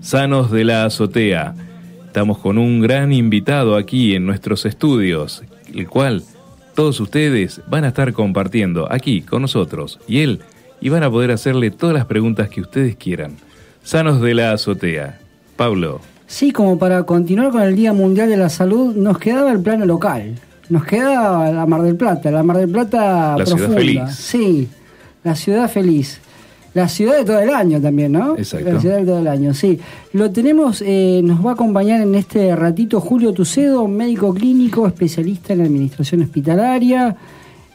sanos de la azotea. Estamos con un gran invitado aquí en nuestros estudios, el cual todos ustedes van a estar compartiendo aquí con nosotros y él, y van a poder hacerle todas las preguntas que ustedes quieran. Sanos de la azotea. Pablo. Sí, como para continuar con el Día Mundial de la Salud, nos quedaba el plano local. Nos quedaba la Mar del Plata, la Mar del Plata profunda. feliz. Sí, la ciudad feliz. La ciudad de todo el año también, ¿no? Exacto. La ciudad de todo el año, sí. Lo tenemos, eh, nos va a acompañar en este ratito Julio Tucedo, médico clínico, especialista en administración hospitalaria.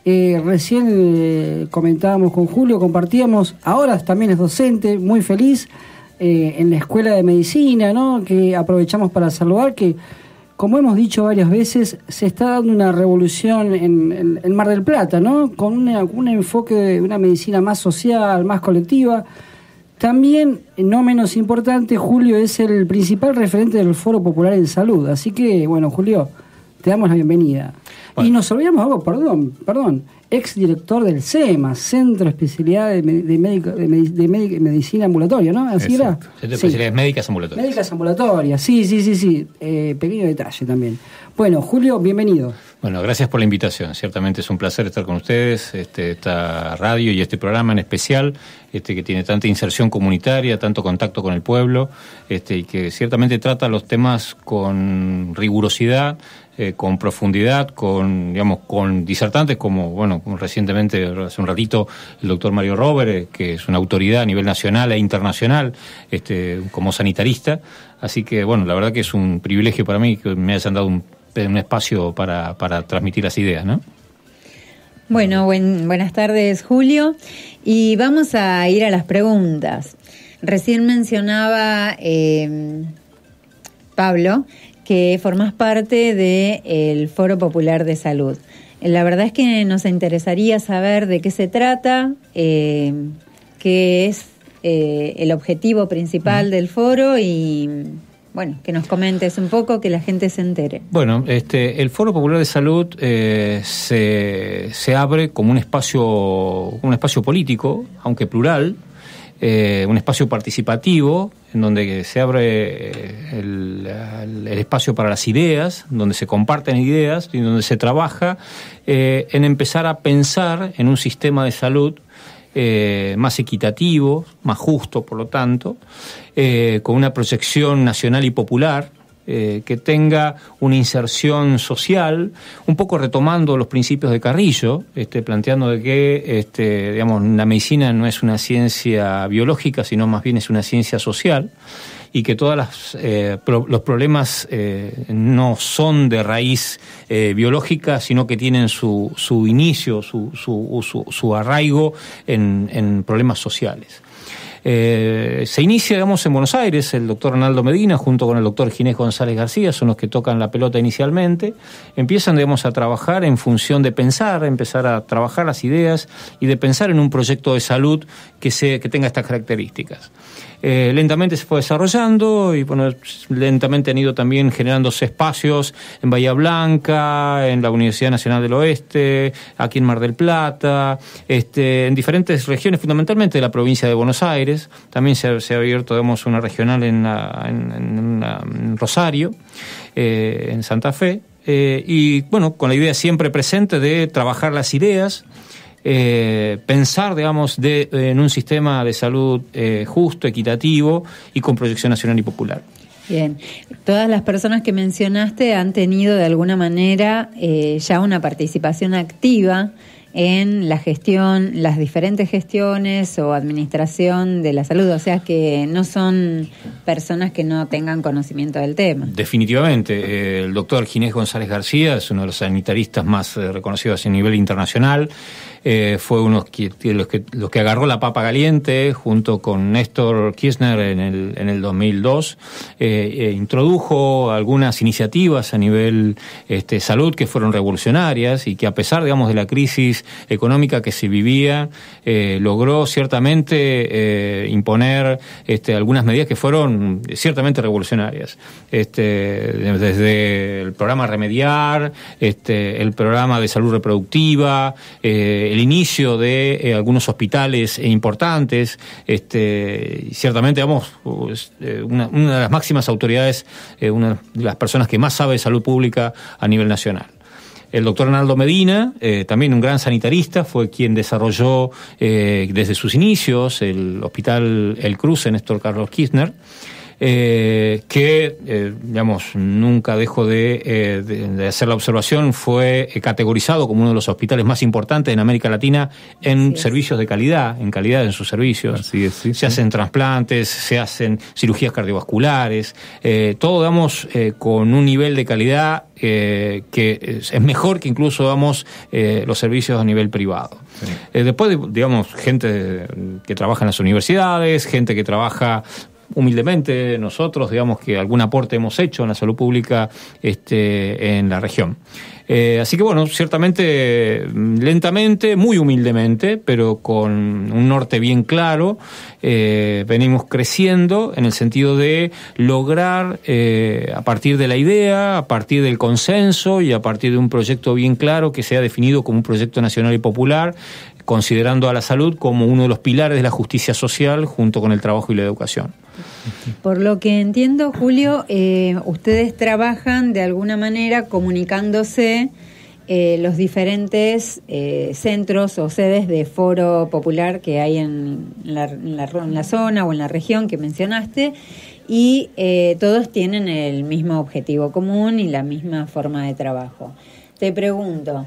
Eh, recién eh, comentábamos con Julio, compartíamos, ahora también es docente, muy feliz, en la escuela de medicina, ¿no? Que aprovechamos para saludar, que como hemos dicho varias veces, se está dando una revolución en, el Mar del Plata, ¿no? Con un enfoque de una medicina más social, más colectiva. También, no menos importante, Julio es el principal referente del Foro Popular en Salud. Así que, bueno, Julio, te damos la bienvenida. Y nos olvidamos algo, perdón, perdón, ex director del CEMA, Centro de Especialidad de, de, de, Medicina Ambulatoria, ¿no? ¿Así era? Centro de Especialidades Médicas Ambulatorias. Médicas Ambulatorias, sí, sí, sí, sí. Eh, pequeño detalle también. Bueno, Julio, bienvenido. Bueno, gracias por la invitación. Ciertamente es un placer estar con ustedes, este, esta radio y este programa en especial, este, que tiene tanta inserción comunitaria, tanto contacto con el pueblo, este, y que ciertamente trata los temas con rigurosidad, eh, con profundidad, con, digamos, con disertantes como, bueno, como recientemente, hace un ratito, el doctor Mario Robert, eh, que es una autoridad a nivel nacional e internacional, este, como sanitarista. Así que, bueno, la verdad que es un privilegio para mí que me hayan dado un, espacio para, transmitir las ideas, ¿no? Bueno, buenas tardes, Julio. Y vamos a ir a las preguntas. Recién mencionaba eh, Pablo que formás parte del Foro Popular de Salud. La verdad es que nos interesaría saber de qué se trata, eh, qué es eh, el objetivo principal del foro y, bueno, que nos comentes un poco, que la gente se entere. Bueno, este, el Foro Popular de Salud eh, se, se, abre como un espacio, un espacio político, aunque plural, eh, un espacio participativo en donde se abre eh, el, espacio para las ideas, donde se comparten ideas y donde se trabaja eh, en empezar a pensar en un sistema de salud más equitativo, más justo, por lo tanto, con una proyección nacional y popular, eh, que tenga una inserción social, un poco retomando los principios de Carrillo, este, planteando de que este, la medicina no es una ciencia biológica, sino más bien es una ciencia social y que todos eh, los problemas eh, no son de raíz biológica, sino que tienen su, inicio, su, su, arraigo en problemas sociales. Eh, se inicia, digamos, en Buenos Aires, el doctor Arnaldo Medina junto con el doctor Ginés González García, son los que tocan la pelota inicialmente, empiezan, digamos, a trabajar en función de pensar, empezar a trabajar las ideas y de pensar en un proyecto de salud que, se, que tenga estas características. Eh, lentamente se fue desarrollando y bueno, lentamente han ido también generándose espacios en Bahía Blanca, en la Universidad Nacional del Oeste, aquí en Mar del Plata, este, en diferentes regiones, fundamentalmente de la provincia de Buenos Aires. También se, ha abierto, digamos, una regional en, Rosario, eh, en Santa Fe. Eh, y bueno, con la idea siempre presente de trabajar las ideas, eh, pensar, digamos, eh, en un sistema de salud eh, justo, equitativo y con proyección nacional y popular. Bien, todas las personas que mencionaste han tenido de alguna manera ya una participación activa en la gestión, las diferentes gestiones o administración de la salud, o sea que no son personas que no tengan conocimiento del tema. Definitivamente, el doctor Ginés González García es uno de los sanitaristas más reconocidos a nivel internacional. Eh, fue uno de los que, los que agarró la papa caliente junto con Néstor Kirchner en el, en el 2002. Eh, eh, introdujo algunas iniciativas a nivel este, salud que fueron revolucionarias y que a pesar, digamos, de la crisis económica que se vivía, logró ciertamente imponer este, algunas medidas que fueron ciertamente revolucionarias. Este, desde el programa Remediar, este, el programa de salud reproductiva, el inicio de eh, algunos hospitales eh, importantes. Este, ciertamente, vamos, eh, una, de las máximas autoridades, una de las personas que más sabe de salud pública a nivel nacional. El doctor Arnaldo Medina, también un gran sanitarista, fue quien desarrolló desde sus inicios el hospital El Cruce, Néstor Carlos Kirchner. Eh, que, eh, digamos, nunca dejó eh, de, hacer la observación, fue categorizado como uno de los hospitales más importantes en América Latina en servicios de calidad, en calidad en sus servicios. se hacen trasplantes, se hacen cirugías cardiovasculares, todo, damos con un nivel de calidad que es mejor que incluso damos los servicios a nivel privado. después, digamos, gente que trabaja en las universidades, gente que trabaja humildemente nosotros, digamos que algún aporte hemos hecho en la salud pública este, en la región. Eh, así que bueno, ciertamente lentamente, muy humildemente, pero con un norte bien claro, eh, venimos creciendo en el sentido de lograr, eh, a partir de la idea, a partir del consenso y a partir de un proyecto bien claro que sea definido como un proyecto nacional y popular, considerando a la salud como uno de los pilares de la justicia social junto con el trabajo y la educación. Por lo que entiendo, Julio, eh, ustedes trabajan de alguna manera comunicándose eh, los diferentes eh, centros o sedes de foro popular que hay en la, zona o en la región que mencionaste y todos tienen el mismo objetivo común y la misma forma de trabajo. Te pregunto,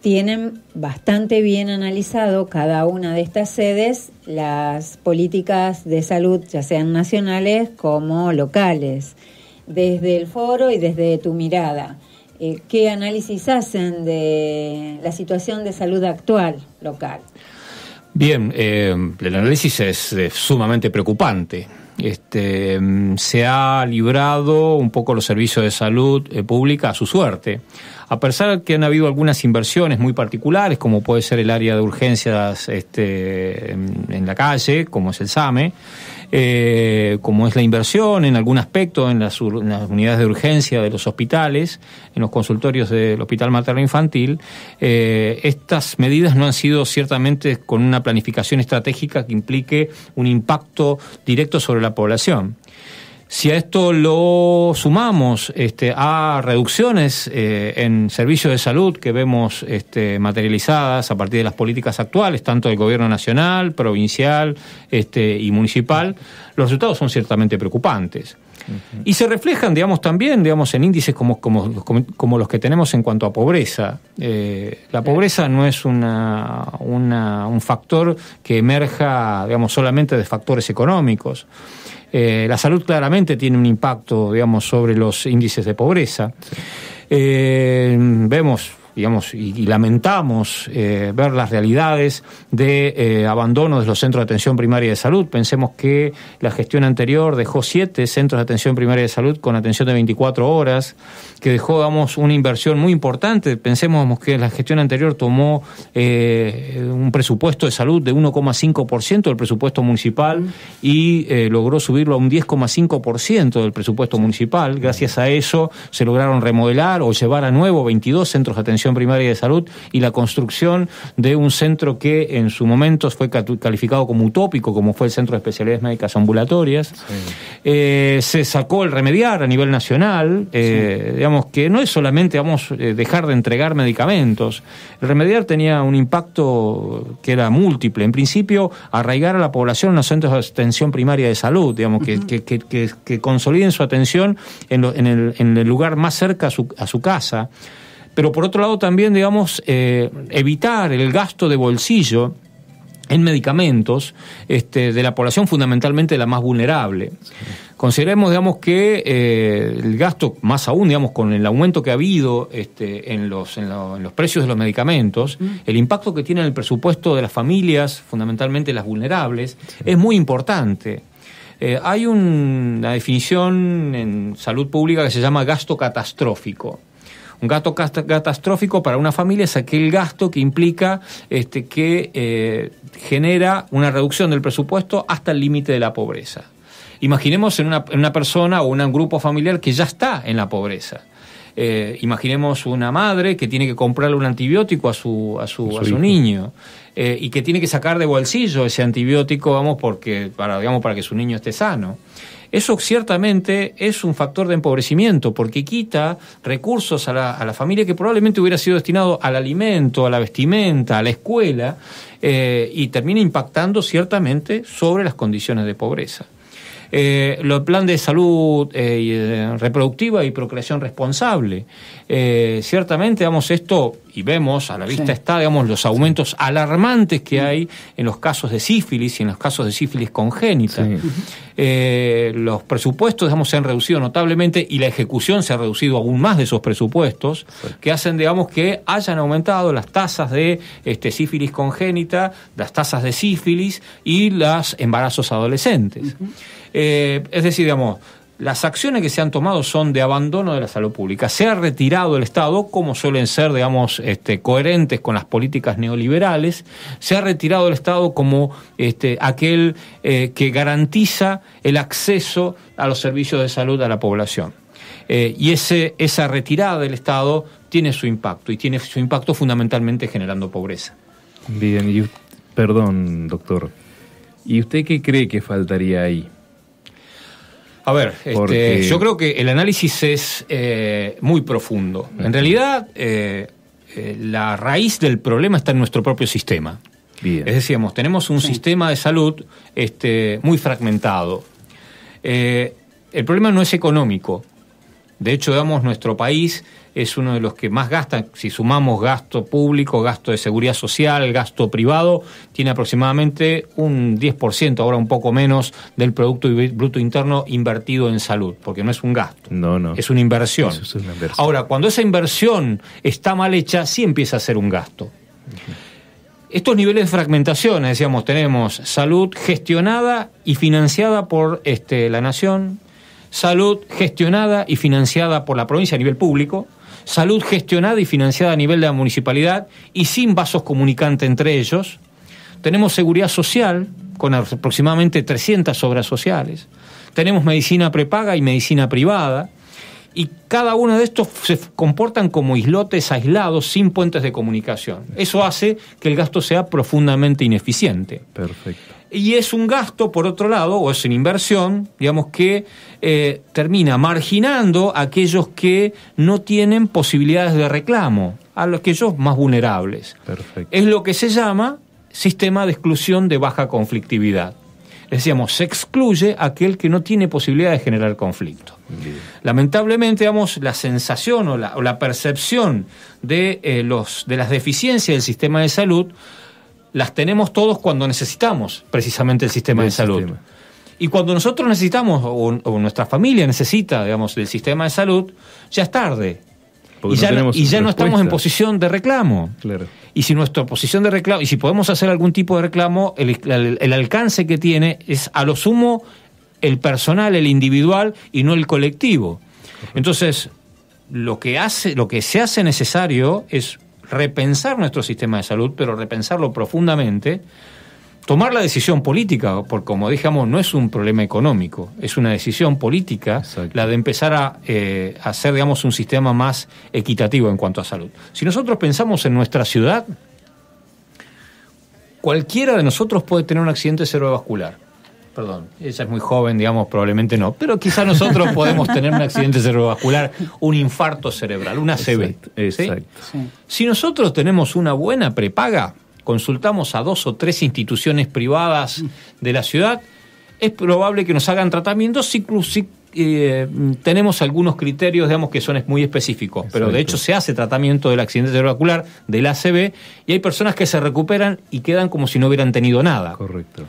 tienen bastante bien analizado cada una de estas sedes las políticas de salud, ya sean nacionales como locales, desde el foro y desde tu mirada. Eh, ¿Qué análisis hacen de la situación de salud actual local? Bien, eh, el análisis es sumamente preocupante. Este, mm, se ha librado un poco los servicios de salud eh, pública a su suerte a pesar de que han habido algunas inversiones muy particulares, como puede ser el área de urgencias este, en, la calle, como es el SAME, eh, como es la inversión en algún aspecto en las, unidades de urgencia de los hospitales, en los consultorios del Hospital Materno Infantil, eh, estas medidas no han sido ciertamente con una planificación estratégica que implique un impacto directo sobre la población. Si a esto lo sumamos este, a reducciones eh, en servicios de salud que vemos este, materializadas a partir de las políticas actuales, tanto del gobierno nacional, provincial este, y municipal, los resultados son ciertamente preocupantes. Y se reflejan, digamos, también, digamos, en índices como, los que tenemos en cuanto a pobreza. Eh, la pobreza no es un factor que emerja, digamos, solamente de factores económicos. Eh, la salud claramente tiene un impacto, digamos, sobre los índices de pobreza. Eh, vemos digamos, y, lamentamos eh, ver las realidades de eh, abandono de los centros de atención primaria de salud. Pensemos que la gestión anterior dejó siete centros de atención primaria de salud con atención de 24 horas, que dejó, una inversión muy importante. Pensemos que la gestión anterior tomó eh, un presupuesto de salud de 1,5% del presupuesto municipal y logró subirlo a un 10,5% del presupuesto municipal. Gracias a eso se lograron remodelar o llevar a nuevo 22 centros de atención primaria de salud y la construcción de un centro que en su momento fue calificado como utópico, como fue el Centro de Especialidades Médicas Ambulatorias. Eh, se sacó el remediar a nivel nacional, eh, digamos que no es solamente vamos eh, dejar de entregar medicamentos. El remediar tenía un impacto que era múltiple. En principio, arraigar a la población en los centros de atención primaria de salud, digamos, que, que, consoliden su atención en, el, lugar más cerca a su casa pero por otro lado también, digamos, eh, evitar el gasto de bolsillo en medicamentos este, de la población fundamentalmente la más vulnerable. Consideremos, digamos, que eh, el gasto, más aún, digamos, con el aumento que ha habido este, en, los, precios de los medicamentos, mm. el impacto que tiene en el presupuesto de las familias, fundamentalmente las vulnerables, es muy importante. Eh, hay una definición en salud pública que se llama gasto catastrófico un gasto catastrófico para una familia es aquel gasto que implica este, que eh, genera una reducción del presupuesto hasta el límite de la pobreza. Imaginemos en una, persona o un grupo familiar que ya está en la pobreza. Eh, imaginemos una madre que tiene que comprarle un antibiótico a su, a su, a su niño eh, y que tiene que sacar de bolsillo ese antibiótico, vamos, porque, para, digamos, para que su niño esté sano. Eso ciertamente es un factor de empobrecimiento porque quita recursos a la, a la familia que probablemente hubiera sido destinado al alimento, a la vestimenta, a la escuela eh, y termina impactando ciertamente sobre las condiciones de pobreza. Eh, los plan de salud eh, eh, reproductiva y procreación responsable. Eh, ciertamente, vamos esto, y vemos, a la vista está, digamos, los aumentos alarmantes que hay en los casos de sífilis y en los casos de sífilis congénita. los presupuestos, digamos, se han reducido notablemente y la ejecución se ha reducido aún más de esos presupuestos, que hacen, digamos, que hayan aumentado las tasas de este, sífilis congénita, las tasas de sífilis y los embarazos adolescentes. Eh, es decir, digamos, las acciones que se han tomado son de abandono de la salud pública. Se ha retirado el Estado, como suelen ser, digamos, este, coherentes con las políticas neoliberales. Se ha retirado el Estado como este, aquel eh, que garantiza el acceso a los servicios de salud a la población. Eh, y esa retirada del Estado tiene su impacto, y tiene su impacto fundamentalmente generando pobreza. Bien, perdón, doctor. ¿Y usted qué cree que faltaría ahí? A ver, este, yo creo que el análisis es eh, muy profundo. En realidad, eh, eh, la raíz del problema está en nuestro propio sistema. Es decir, tenemos un sistema de salud este, muy fragmentado. el problema no es económico. De hecho, damos nuestro país es uno de los que más gastan Si sumamos gasto público, gasto de seguridad social, gasto privado, tiene aproximadamente un 10%, ahora un poco menos, del Producto Bruto Interno invertido en salud, porque no es un gasto. No, Es una inversión. Ahora, cuando esa inversión está mal hecha, sí empieza a ser un gasto. Estos niveles de fragmentación, decíamos, tenemos salud gestionada y financiada por este, la nación, salud gestionada y financiada por la provincia a nivel público, salud gestionada y financiada a nivel de la municipalidad y sin vasos comunicantes entre ellos. Tenemos seguridad social con aproximadamente 300 obras sociales. Tenemos medicina prepaga y medicina privada. Y cada uno de estos se comportan como islotes aislados sin puentes de comunicación. Eso hace que el gasto sea profundamente ineficiente. Perfecto y es un gasto, por otro lado, o es una inversión, digamos, que eh, termina marginando a aquellos que no tienen posibilidades de reclamo, a los que ellos más vulnerables. Perfecto. Es lo que se llama sistema de exclusión de baja conflictividad. Decíamos, se excluye aquel que no tiene posibilidad de generar conflicto. Lamentablemente, digamos, la sensación o la, percepción de, eh, los, de las deficiencias del sistema de salud las tenemos todos cuando necesitamos precisamente el sistema de salud. Y cuando nosotros necesitamos, o, nuestra familia necesita, digamos, del sistema de salud, ya es tarde. y, ya, no, estamos en posición de reclamo. Y si nuestra posición de reclamo, y si podemos hacer algún tipo de reclamo, el, el alcance que tiene es a lo sumo el personal, el individual y no el colectivo. Entonces, lo que hace, lo que se hace necesario es repensar nuestro sistema de salud, pero repensarlo profundamente, tomar la decisión política, porque como dijimos, no es un problema económico, es una decisión política la de empezar eh, a hacer, digamos, un sistema más equitativo en cuanto a salud. Si nosotros pensamos en nuestra ciudad, cualquiera de nosotros puede tener un accidente cerebrovascular perdón, ella es muy joven, digamos, probablemente no, pero quizá nosotros podemos tener un accidente cerebrovascular, un infarto cerebral, una ACV. Exacto, eh, Si nosotros tenemos una buena prepaga, consultamos a dos o tres instituciones privadas de la ciudad, es probable que nos hagan tratamiento. si, eh, tenemos algunos criterios, digamos, que son muy específicos, pero de hecho se hace tratamiento del accidente cerebrovascular, del ACV, y hay personas que se recuperan y quedan como si no hubieran tenido nada. Correcto.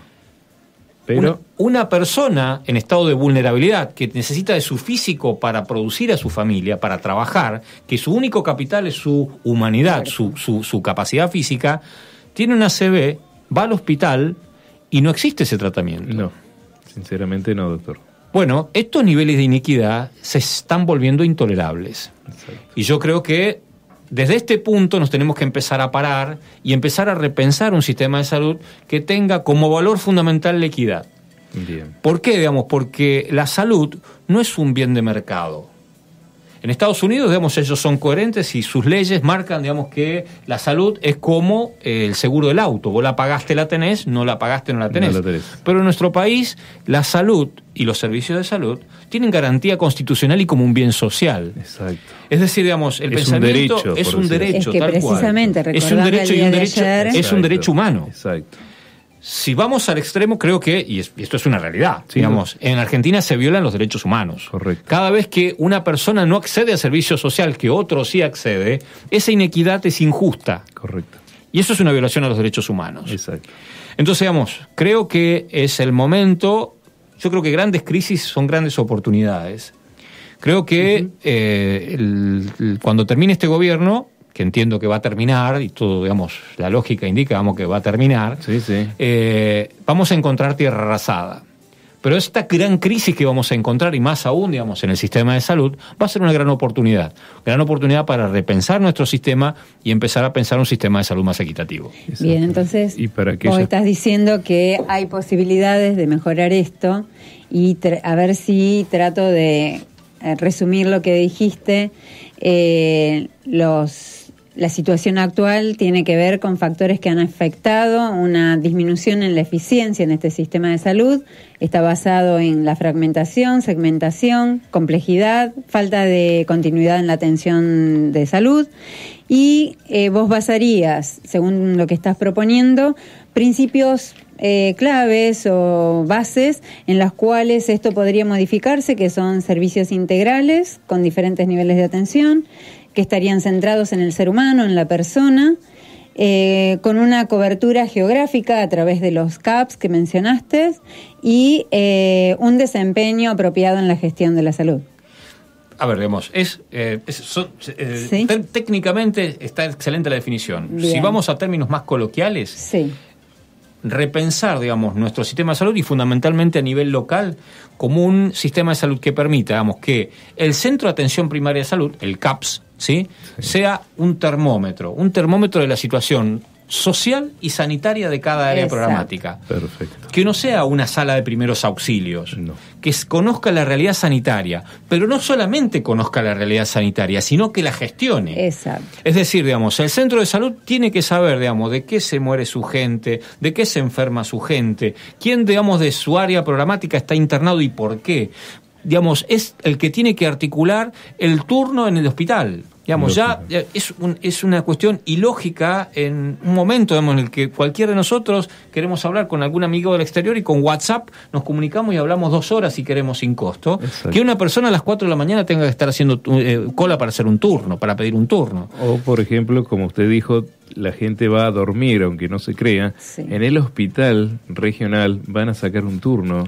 Una, persona en estado de vulnerabilidad que necesita de su físico para producir a su familia, para trabajar, que su único capital es su humanidad, su, capacidad física, tiene una CV va al hospital y no existe ese tratamiento. No, sinceramente no, doctor. Bueno, estos niveles de iniquidad se están volviendo intolerables. Y yo creo que desde este punto nos tenemos que empezar a parar y empezar a repensar un sistema de salud que tenga como valor fundamental la equidad. ¿Por qué? Digamos, porque la salud no es un bien de mercado. En Estados Unidos, digamos, ellos son coherentes y sus leyes marcan, digamos, que la salud es como eh, el seguro del auto. Vos la pagaste, la tenés, no la pagaste, no la tenés. Pero en nuestro país, la salud y los servicios de salud tienen garantía constitucional y como un bien social. Exacto. Es decir, digamos, el pensamiento es un derecho, es tal cual. Es un derecho y un derecho, es un derecho humano. Exacto si vamos al extremo, creo que, y esto es una realidad, digamos, en Argentina se violan los derechos humanos. Correcto. Cada vez que una persona no accede a servicio social que otro sí accede, esa inequidad es injusta. Correcto. Y eso es una violación a los derechos humanos. Exacto. Entonces, digamos, creo que es el momento, yo creo que grandes crisis son grandes oportunidades. Creo que eh, cuando termine este gobierno, que entiendo que va a terminar, y todo, digamos, la lógica indica que va a terminar, sí, sí. Eh, vamos a encontrar tierra arrasada. Pero esta gran crisis que vamos a encontrar, y más aún, digamos, en el sistema de salud, va a ser una gran oportunidad. Gran oportunidad para repensar nuestro sistema y empezar a pensar un sistema de salud más equitativo. Bien, entonces, ¿Y vos estás diciendo que hay posibilidades de mejorar esto y a ver si trato de eh, resumir lo que dijiste. Eh, los la situación actual tiene que ver con factores que han afectado una disminución en la eficiencia en este sistema de salud. Está basado en la fragmentación, segmentación, complejidad, falta de continuidad en la atención de salud. Y eh, vos basarías, según lo que estás proponiendo, principios eh, claves o bases en las cuales esto podría modificarse, que son servicios integrales con diferentes niveles de atención, que estarían centrados en el ser humano, en la persona, eh, con una cobertura geográfica a través de los CAPS que mencionaste y eh, un desempeño apropiado en la gestión de la salud. A ver, vemos, es, eh, técnicamente está excelente la definición. Si vamos a términos más coloquiales, sí repensar, digamos, nuestro sistema de salud y fundamentalmente a nivel local como un sistema de salud que permita, digamos, que el Centro de Atención Primaria de Salud, el CAPS, ¿sí? sea un termómetro, un termómetro de la situación social y sanitaria de cada área programática. Que no sea una sala de primeros auxilios, que conozca la realidad sanitaria, pero no solamente conozca la realidad sanitaria, sino que la gestione. Exacto. Es decir, digamos, el centro de salud tiene que saber, digamos, de qué se muere su gente, de qué se enferma su gente, quién, digamos, de su área programática está internado y por qué. Digamos, es el que tiene que articular el turno en el hospital Digamos, ya es, es una cuestión ilógica en un momento en el que cualquiera de nosotros queremos hablar con algún amigo del exterior y con WhatsApp nos comunicamos y hablamos dos horas si queremos sin costo. Que una persona a las 4 de la mañana tenga que estar haciendo eh, cola para hacer un turno, para pedir un turno. O, por ejemplo, como usted dijo, la gente va a dormir, aunque no se crea. En el hospital regional van a sacar un turno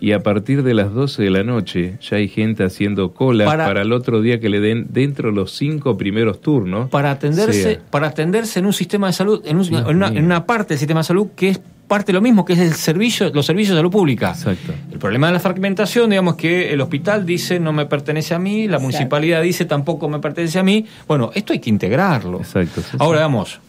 y a partir de las 12 de la noche ya hay gente haciendo cola para, el otro día que le den dentro los cinco primeros turnos. Para atenderse, para atenderse en un sistema de salud, en, una, parte del sistema de salud que es parte de lo mismo, que es el servicio, los servicios de salud pública. Exacto. El problema de la fragmentación, digamos que el hospital dice no me pertenece a mí, la municipalidad dice tampoco me pertenece a mí. Bueno, esto hay que integrarlo. Exacto. Ahora vamos,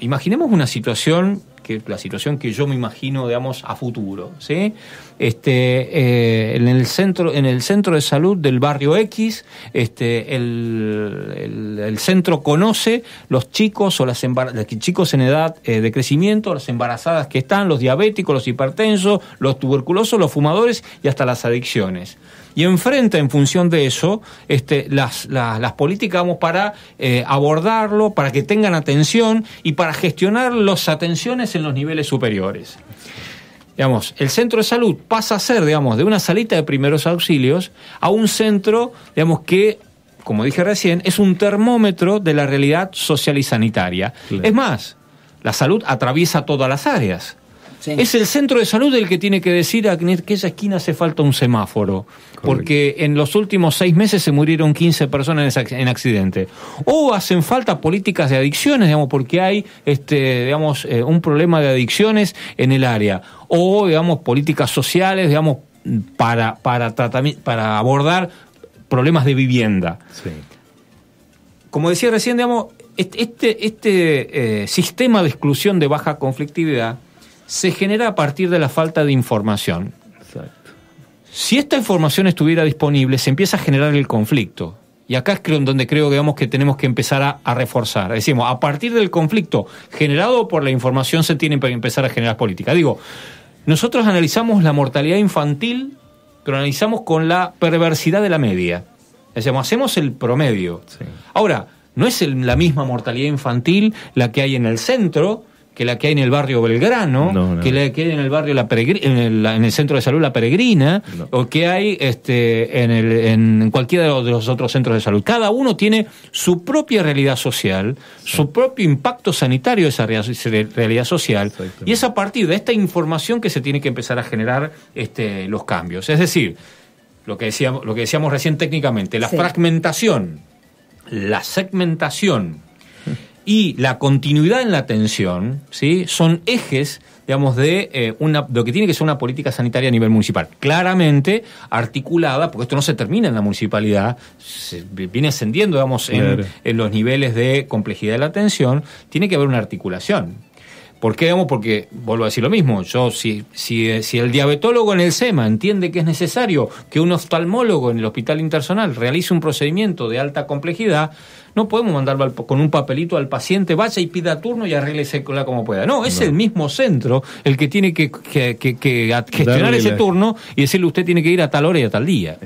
imaginemos una situación que la situación que yo me imagino, digamos, a futuro, ¿sí? Este, eh, en, el centro, en el centro de salud del barrio X, este, el, centro conoce los chicos o las chicos en edad eh, de crecimiento, las embarazadas que están, los diabéticos, los hipertensos, los tuberculosos, los fumadores y hasta las adicciones y enfrenta en función de eso este, las, políticas vamos, para eh, abordarlo, para que tengan atención y para gestionar las atenciones en los niveles superiores. Digamos, el centro de salud pasa a ser, digamos, de una salita de primeros auxilios a un centro, digamos, que como dije recién, es un termómetro de la realidad social y sanitaria. Es más, la salud atraviesa todas las áreas. Es el centro de salud el que tiene que decir a que esa esquina hace falta un semáforo, porque en los últimos seis meses se murieron 15 personas en accidente. O hacen falta políticas de adicciones, digamos, porque hay este, digamos, eh, un problema de adicciones en el área. O, digamos, políticas sociales, digamos, para, para, para abordar problemas de vivienda. Como decía recién, digamos, este, este, este eh, sistema de exclusión de baja conflictividad se genera a partir de la falta de información. Exacto. Si esta información estuviera disponible, se empieza a generar el conflicto. Y acá es donde creo que tenemos que empezar a, reforzar. Decimos, a partir del conflicto generado por la información se tiene que empezar a generar política. Digo, nosotros analizamos la mortalidad infantil, pero analizamos con la perversidad de la media. Decimos, hacemos el promedio. Ahora, no es la misma mortalidad infantil la que hay en el centro, que la que hay en el barrio Belgrano, que la que hay en el barrio la en, el, centro de salud La Peregrina, o que hay este, en, cualquiera de los otros centros de salud. Cada uno tiene su propia realidad social, su propio impacto sanitario de esa realidad social, y es a partir de esta información que se tiene que empezar a generar este, los cambios. Es decir, lo que decíamos, lo que decíamos recién técnicamente, la fragmentación, la segmentación, y la continuidad en la atención ¿sí? son ejes digamos, de, eh, una, lo que tiene que ser una política sanitaria a nivel municipal. Claramente articulada, porque esto no se termina en la municipalidad, viene ascendiendo, digamos, en, los niveles de complejidad de la atención, tiene que haber una articulación. ¿Por qué, digamos? Porque, vuelvo a decir lo mismo, yo, si, si, si el diabetólogo en el SEMA entiende que es necesario que un oftalmólogo en el hospital intersonal realice un procedimiento de alta complejidad, no podemos mandarlo con un papelito al paciente, vaya y pida turno y arréglese como pueda. No, es el mismo centro el que tiene que, gestionar ese turno y decirle usted tiene que ir a tal hora y a tal día.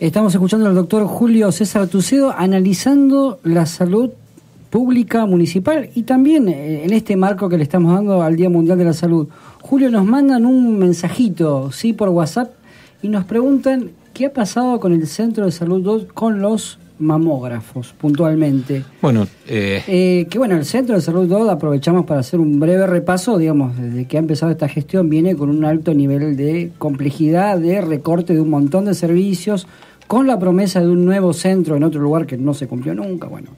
Estamos escuchando al doctor Julio César Tucedo analizando la salud pública municipal y también eh, en este marco que le estamos dando al Día Mundial de la Salud. Julio, nos mandan un mensajito, sí, por WhatsApp y nos preguntan qué ha pasado con el Centro de Salud con los mamógrafos, puntualmente. Bueno, eh, eh, que bueno, el centro de salud 2 aprovechamos para hacer un breve repaso, digamos, desde que ha empezado esta gestión viene con un alto nivel de complejidad, de recorte de un montón de servicios, con la promesa de un nuevo centro en otro lugar que no se cumplió nunca, bueno.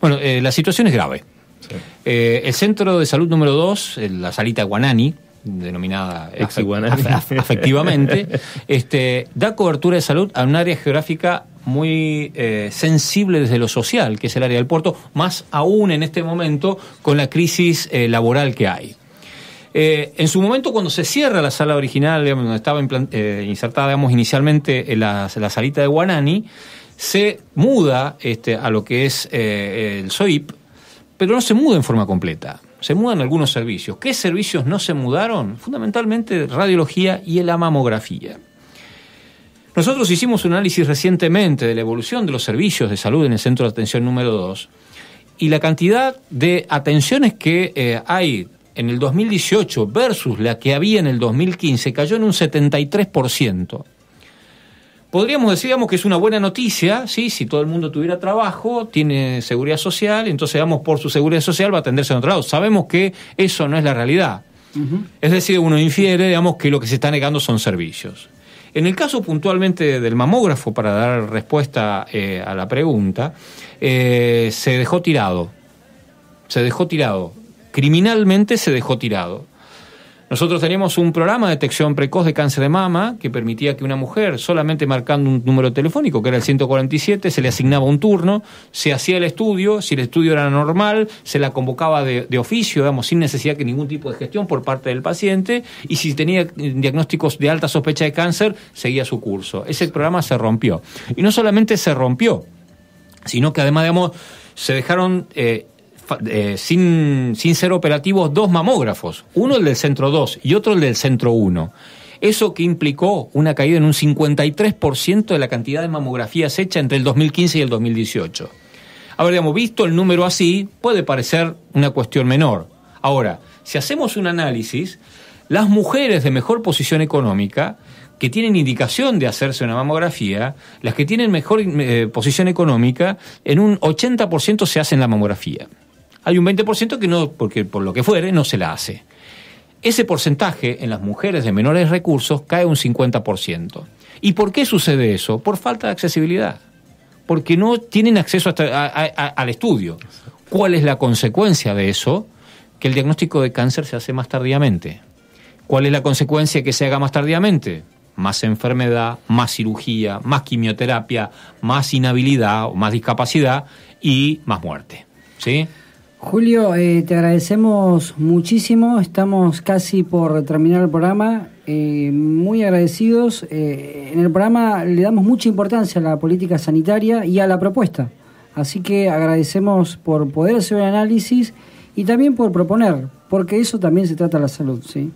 Bueno, eh, la situación es grave. el centro de salud número 2, la salita Guanani, denominada ah, afectivamente, este, da cobertura de salud a un área geográfica muy eh, sensible desde lo social, que es el área del puerto, más aún en este momento con la crisis eh, laboral que hay. Eh, en su momento, cuando se cierra la sala original, donde estaba insertada inicialmente la, salita de Guanani, se muda este, a lo que es el SOIP, pero no se muda en forma completa. Se mudan algunos servicios. ¿Qué servicios no se mudaron? Fundamentalmente radiología y la mamografía. Nosotros hicimos un análisis recientemente de la evolución de los servicios de salud en el centro de atención número 2 y la cantidad de atenciones que eh, hay en el 2018 versus la que había en el 2015 cayó en un 73%. Podríamos decir que es una buena noticia, ¿sí? si todo el mundo tuviera trabajo, tiene seguridad social, entonces vamos por su seguridad social, va a atenderse en otro lado. Sabemos que eso no es la realidad. Es decir, uno infiere digamos, que lo que se está negando son servicios. En el caso puntualmente del mamógrafo, para dar respuesta eh, a la pregunta, eh, se dejó tirado. Se dejó tirado. Criminalmente se dejó tirado. Nosotros teníamos un programa de detección precoz de cáncer de mama que permitía que una mujer, solamente marcando un número telefónico, que era el 147, se le asignaba un turno, se hacía el estudio, si el estudio era normal, se la convocaba de, oficio, digamos, sin necesidad de ningún tipo de gestión por parte del paciente, y si tenía diagnósticos de alta sospecha de cáncer, seguía su curso. Ese programa se rompió. Y no solamente se rompió, sino que además, digamos, se dejaron... Eh, eh, sin, ser operativos dos mamógrafos, uno el del centro 2 y otro el del centro 1. Eso que implicó una caída en un 53% de la cantidad de mamografías hechas entre el 2015 y el 2018. Ahora, digamos, visto el número así, puede parecer una cuestión menor. Ahora, si hacemos un análisis, las mujeres de mejor posición económica, que tienen indicación de hacerse una mamografía, las que tienen mejor eh, posición económica, en un 80% se hacen la mamografía hay un 20% que no, porque por lo que fuere, no se la hace. Ese porcentaje en las mujeres de menores recursos cae un 50%. ¿Y por qué sucede eso? Por falta de accesibilidad. Porque no tienen acceso al estudio. ¿Cuál es la consecuencia de eso? Que el diagnóstico de cáncer se hace más tardíamente. ¿Cuál es la consecuencia que se haga más tardíamente? Más enfermedad, más cirugía, más quimioterapia, más inhabilidad o más discapacidad y más muerte. ¿Sí? Julio, eh, te agradecemos muchísimo. Estamos casi por terminar el programa. Eh, muy agradecidos. Eh, en el programa le damos mucha importancia a la política sanitaria y a la propuesta. Así que agradecemos por poder hacer un análisis y también por proponer, porque eso también se trata de la salud, ¿sí?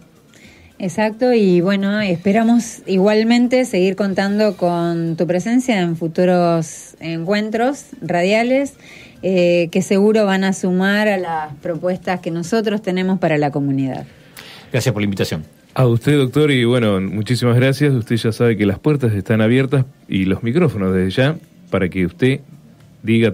Exacto, y bueno, esperamos igualmente seguir contando con tu presencia en futuros encuentros radiales eh, que seguro van a sumar a las propuestas que nosotros tenemos para la comunidad. Gracias por la invitación. A usted, doctor, y bueno, muchísimas gracias. Usted ya sabe que las puertas están abiertas y los micrófonos desde ya para que usted diga...